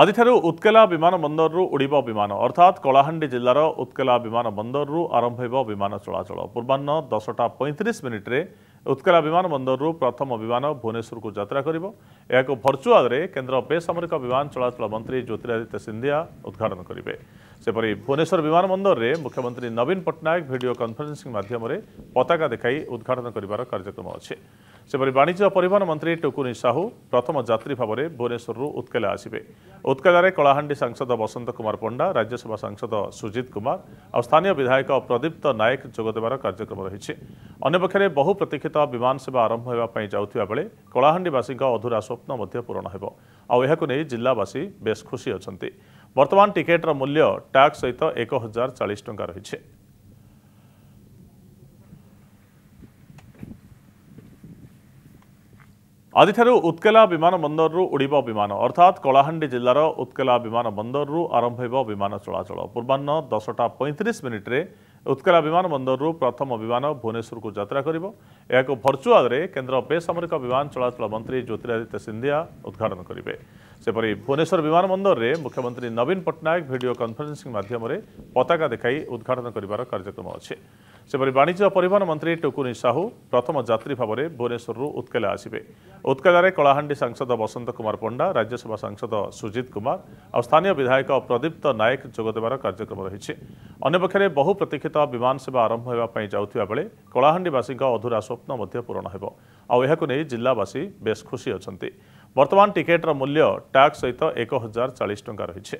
ଆଜିଠାରୁ ଉତ୍କେଲା ବିମାନ ବନ୍ଦରରୁ ଉଡ଼ିବ ବିମାନ ଅର୍ଥାତ୍ କଳାହାଣ୍ଡି ଜିଲ୍ଲାର ଉତ୍କେଲା ବିମାନ ବନ୍ଦରରୁ ଆରମ୍ଭ ହେବ ବିମାନ ଚଳାଚଳ ପୂର୍ବାହ୍ନ ଦଶଟା ପଇଁତିରିଶ ମିନିଟ୍ରେ ଉତ୍କେଲା ବିମାନ ବନ୍ଦରରୁ ପ୍ରଥମ ବିମାନ ଭୁବନେଶ୍ୱରକୁ ଯାତ୍ରା କରିବ ଏହାକୁ ଭର୍ଚୁଆଲ୍ରେ କେନ୍ଦ୍ର ବେସାମରିକ ବିମାନ ଚଳାଚଳ ମନ୍ତ୍ରୀ ଜ୍ୟୋତିରାଦିତ୍ୟ ସିନ୍ଧିଆ ଉଦ୍ଘାଟନ କରିବେ ସେପରି ଭୁବନେଶ୍ୱର ବିମାନ ବନ୍ଦରରେ ମୁଖ୍ୟମନ୍ତ୍ରୀ ନବୀନ ପଟ୍ଟନାୟକ ଭିଡ଼ିଓ କନ୍ଫରେନ୍ସିଂ ମାଧ୍ୟମରେ ପତାକା ଦେଖାଇ ଉଦ୍ଘାଟନ କରିବାର କାର୍ଯ୍ୟକ୍ରମ ଅଛି ସେପରି ବାଣିଜ୍ୟ ଓ ପରିବହନ ମନ୍ତ୍ରୀ ଟୁକୁନି ସାହୁ ପ୍ରଥମ ଯାତ୍ରୀ ଭାବରେ ଭୁବନେଶ୍ୱରରୁ ଉତ୍କେଲା ଆସିବେ ଉତ୍କେଲାରେ କଳାହାଣ୍ଡି ସାଂସଦ ବସନ୍ତ କୁମାର ପଣ୍ଡା ରାଜ୍ୟସଭା ସାଂସଦ ସୁଜିତ କୁମାର ଆଉ ସ୍ଥାନୀୟ ବିଧାୟକ ପ୍ରଦୀପ୍ତ ନାୟକ ଯୋଗଦେବାର କାର୍ଯ୍ୟକ୍ରମ ରହିଛି ଅନ୍ୟପକ୍ଷରେ ବହୁ ପ୍ରତୀକ୍ଷିତ ବିମାନ ସେବା ଆରମ୍ଭ ହେବା ପାଇଁ ଯାଉଥିବା ବେଳେ କଳାହାଣ୍ଡିବାସୀଙ୍କ ଅଧୁରା ସ୍ୱପ୍ନ ମଧ୍ୟ ପୂରଣ ହେବ ଆଉ ଏହାକୁ ନେଇ ଜିଲ୍ଲାବାସୀ ବେଶ୍ ଖୁସି ଅଛନ୍ତି ବର୍ତ୍ତମାନ ଟିକେଟ୍ର ମୂଲ୍ୟ ଟ୍ୟାକ୍ସ ସହିତ ଏକ ହଜାର ଚାଳିଶ ଟଙ୍କା ରହିଛି ଆଜିଠାରୁ ଉତ୍କେଲା ବିମାନ ବନ୍ଦରରୁ ଉଡ଼ିବ ବିମାନ ଅର୍ଥାତ୍ କଳାହାଣ୍ଡି ଜିଲ୍ଲାର ଉତ୍କେଲା ବିମାନ ବନ୍ଦରରୁ ଆରମ୍ଭ ହେବ ବିମାନ ଚଳାଚଳ ପୂର୍ବାହ୍ନ ଦଶଟା ପଇଁତିରିଶ ମିନିଟ୍ରେ ଉତ୍କେଲା ବିମାନ ବନ୍ଦରରୁ ପ୍ରଥମ ବିମାନ ଭୁବନେଶ୍ୱରକୁ ଯାତ୍ରା କରିବ ଏହାକୁ ଭର୍ଚୁଆଲ୍ରେ କେନ୍ଦ୍ର ବେସାମରିକ ବିମାନ ଚଳାଚଳ ମନ୍ତ୍ରୀ ଜ୍ୟୋତିରାଦିତ୍ୟ ସିନ୍ଧିଆ ଉଦ୍ଘାଟନ କରିବେ ସେପରି ଭୁବନେଶ୍ୱର ବିମାନ ବନ୍ଦରରେ ମୁଖ୍ୟମନ୍ତ୍ରୀ ନବୀନ ପଟ୍ଟନାୟକ ଭିଡ଼ିଓ କନ୍ଫରେନ୍ସିଂ ମାଧ୍ୟମରେ ପତାକା ଦେଖାଇ ଉଦ୍ଘାଟନ କରିବାର କାର୍ଯ୍ୟକ୍ରମ ଅଛି ସେପରି ବାଣିଜ୍ୟ ଓ ପରିବହନ ମନ୍ତ୍ରୀ ଟୁକୁନି ସାହୁ ପ୍ରଥମ ଯାତ୍ରୀ ଭାବରେ ଭୁବନେଶ୍ୱରରୁ ଉତ୍କେଲା ଆସିବେ ଉତ୍କେଲାରେ କଳାହାଣ୍ଡି ସାଂସଦ ବସନ୍ତ କୁମାର ପଣ୍ଡା ରାଜ୍ୟସଭା ସାଂସଦ ସୁଜିତ କୁମାର ଆଉ ସ୍ଥାନୀୟ ବିଧାୟକ ପ୍ରଦୀପ୍ତ ନାୟକ ଯୋଗଦେବାର କାର୍ଯ୍ୟକ୍ରମ ରହିଛି ଅନ୍ୟପକ୍ଷରେ ବହୁ ପ୍ରତୀକ୍ଷିତ ବିମାନ ସେବା ଆରମ୍ଭ ହେବା ପାଇଁ ଯାଉଥିବା ବେଳେ କଳାହାଣ୍ଡିବାସୀଙ୍କ ଅଧୁରା ସ୍ୱପ୍ନ ମଧ୍ୟ ପୂରଣ ହେବ ଆଉ ଏହାକୁ ନେଇ ଜିଲ୍ଲାବାସୀ ବେଶ୍ ଖୁସି ଅଛନ୍ତି ବର୍ତ୍ତମାନ ଟିକେଟ୍ର ମୂଲ୍ୟ ଟ୍ୟାକ୍ସ ସହିତ ଏକ ହଜାର ଚାଳିଶ ଟଙ୍କା ରହିଛି